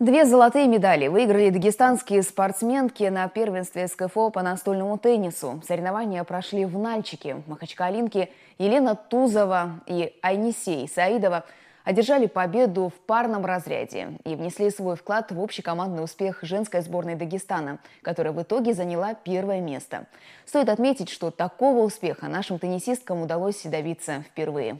Две золотые медали выиграли дагестанские спортсменки на первенстве СКФО по настольному теннису. Соревнования прошли в Нальчике. Махачкалинки Елена Тузова и Айнисей Саидова одержали победу в парном разряде и внесли свой вклад в общий командный успех женской сборной Дагестана, которая в итоге заняла первое место. Стоит отметить, что такого успеха нашим теннисисткам удалось добиться впервые.